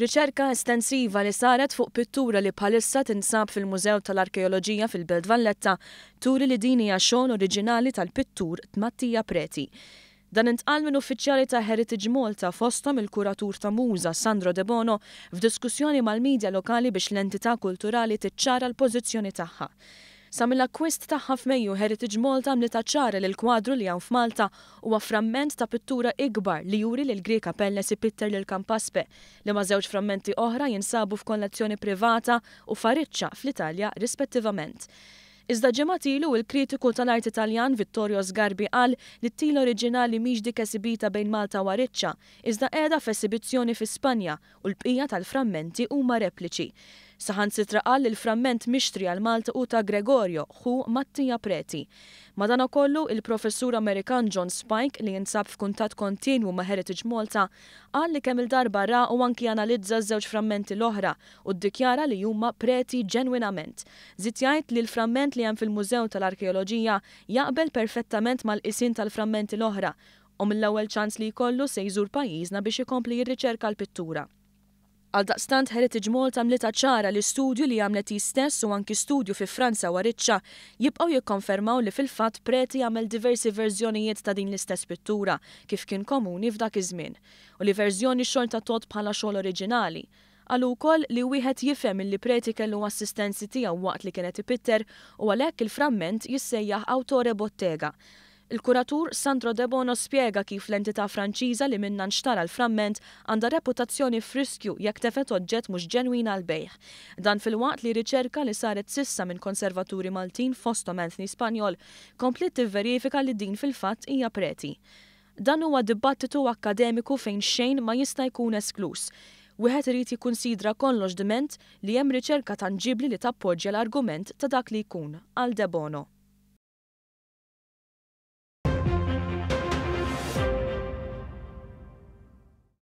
Riċerka estensiva li saret fuq pittura li bħalissa tinsab fil-Mużew tal-Arkeoloġija fil-Belt Valletta turi li dini xogħol oriġinali tal-pittur Tmattija Preti. Dan intqal minn uffiċjali ta' Heritage Malta fostom il-kuratur ta' Muza Sandro De Bono f'diskussjoni mal-medja lokali biex l-entità kulturali tiċċara l-pożizzjoni tagħha. Sa mill-akkwist ta' ħafmeju Heritage Malta ta' ċara l kwadru li hawn f'Malta huwa framment ta' pittura ikbar li juri l Greka Pelles ipitter l Kampaspe li ma' żewġ frammenti oħra jinsabu f'kollezzjoni privata u fariċċa fl-Italja rispettivament. Iżda ġematilu il-kritiku tal-art Italjan Vittorio Sgarbi qal li t-til oriġinali miex dik esibita bejn Malta u Ariċċa, iżda qiegħda f'esibizzjoni fi Spanja u l-bqija tal-frammenti huma repliċi. Saħan sitra qal il framment mixtri għal Malta u ta' Gregorio hu Mattia Preti. Madana kollu il-professur Amerikan John Spike li jinsab f'kuntat kontinwu ma' Heritage Malta qal li kemm il-darba ra u anki analizza żewġ frammenti l-oħra u ddikjara li huma preti ġenwinament. Zitjajt li l framment li hemm fil-Mużew tal-Arkeoloġija jaqbel perfettament mal isin tal-frammenti l-oħra u mill-ewwel ċans li jkollu se jżur pajjiżna biex ikompli jirriċerka l-pittura. Għal daqstant Heritage Malta mlita ċara li studju li għamlet jistess u anki studju fi Franza waritxa jibqaw jikkonfermaw li fil-fat preti għamel diversi verżjonijiet ta' din l-istess pittura kif kien komuni f'dak iż-żmien u li verżjoni xorta tot bħala xogħol oriġinali għal ukoll li wieħed jifhem li preti kellu assistenzi tiegħu waqt li kienet ipitter u għalhekk il-framment jissejjaħ Autore Bottega Il-kuratur Sandro De Bono spiega kif l-entità franċiża li minna nxtara l-framment għandha reputazzjoni friskju jekk tefet oġġett mhux ġenwina għal bejħ. Dan fil-waqt li riċerka li saret sissa minn konservaturi Maltin fosto Anthony Spanjol komplet tivverifika li din fil-fatt hija preti. Dan huwa dibattitu akademiku fejn xejn ma jista' jkun esklus. Wieħed irid jikkunsidra kollox diment li hemm riċerka tanġibli li tappoġġja l-argument ta' dak li jkun għal De Bono.